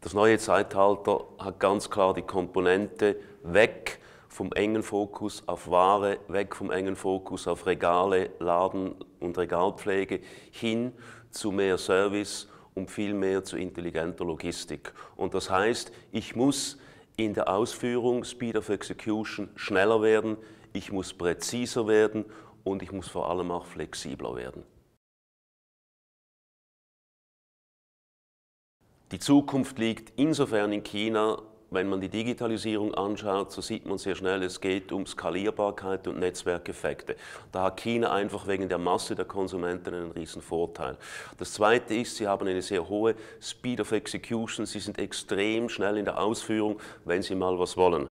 Das neue Zeitalter hat ganz klar die Komponente weg vom engen Fokus auf Ware, weg vom engen Fokus auf Regale, Laden und Regalpflege hin zu mehr Service und viel mehr zu intelligenter Logistik. Und das heißt, ich muss in der Ausführung, Speed of Execution, schneller werden, ich muss präziser werden und ich muss vor allem auch flexibler werden. Die Zukunft liegt insofern in China, wenn man die Digitalisierung anschaut, so sieht man sehr schnell, es geht um Skalierbarkeit und Netzwerkeffekte. Da hat China einfach wegen der Masse der Konsumenten einen riesen Vorteil. Das Zweite ist, sie haben eine sehr hohe Speed of Execution, sie sind extrem schnell in der Ausführung, wenn sie mal was wollen.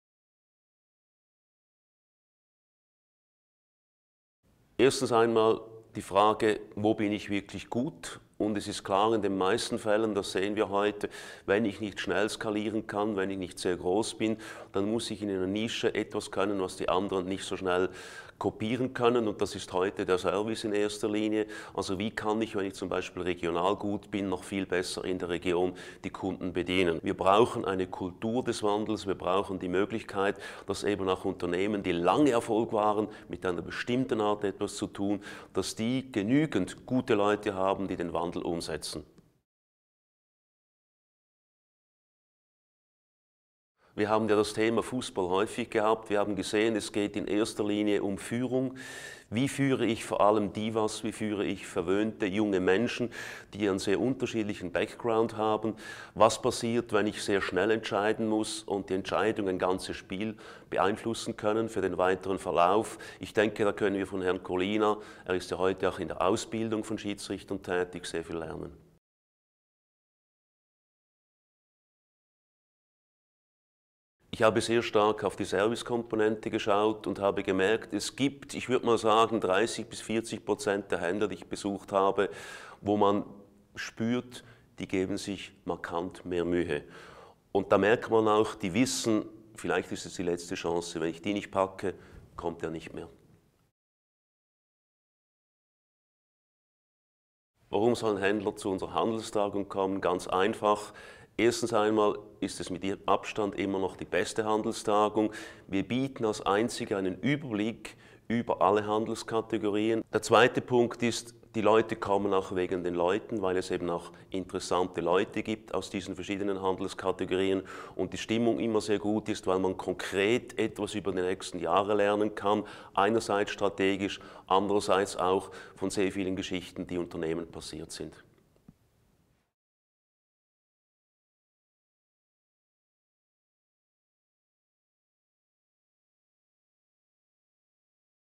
Erstens einmal die Frage, wo bin ich wirklich gut und es ist klar, in den meisten Fällen, das sehen wir heute, wenn ich nicht schnell skalieren kann, wenn ich nicht sehr groß bin, dann muss ich in einer Nische etwas können, was die anderen nicht so schnell kopieren können und das ist heute der Service in erster Linie. Also wie kann ich, wenn ich zum Beispiel regional gut bin, noch viel besser in der Region die Kunden bedienen? Wir brauchen eine Kultur des Wandels, wir brauchen die Möglichkeit, dass eben auch Unternehmen, die lange Erfolg waren, mit einer bestimmten Art etwas zu tun, dass die genügend gute Leute haben, die den Wandel umsetzen. Wir haben ja das Thema Fußball häufig gehabt. Wir haben gesehen, es geht in erster Linie um Führung. Wie führe ich vor allem Divas, wie führe ich verwöhnte junge Menschen, die einen sehr unterschiedlichen Background haben? Was passiert, wenn ich sehr schnell entscheiden muss und die Entscheidung ein ganzes Spiel beeinflussen können für den weiteren Verlauf? Ich denke, da können wir von Herrn Colina, er ist ja heute auch in der Ausbildung von Schiedsrichtern tätig, sehr viel lernen. Ich habe sehr stark auf die Servicekomponente geschaut und habe gemerkt, es gibt, ich würde mal sagen, 30 bis 40 Prozent der Händler, die ich besucht habe, wo man spürt, die geben sich markant mehr Mühe. Und da merkt man auch, die wissen, vielleicht ist es die letzte Chance, wenn ich die nicht packe, kommt er nicht mehr. Warum sollen Händler zu unserer Handelstagung kommen? Ganz einfach. Erstens einmal ist es mit Abstand immer noch die beste Handelstagung. Wir bieten als einzige einen Überblick über alle Handelskategorien. Der zweite Punkt ist, die Leute kommen auch wegen den Leuten, weil es eben auch interessante Leute gibt aus diesen verschiedenen Handelskategorien und die Stimmung immer sehr gut ist, weil man konkret etwas über die nächsten Jahre lernen kann. Einerseits strategisch, andererseits auch von sehr vielen Geschichten, die Unternehmen passiert sind.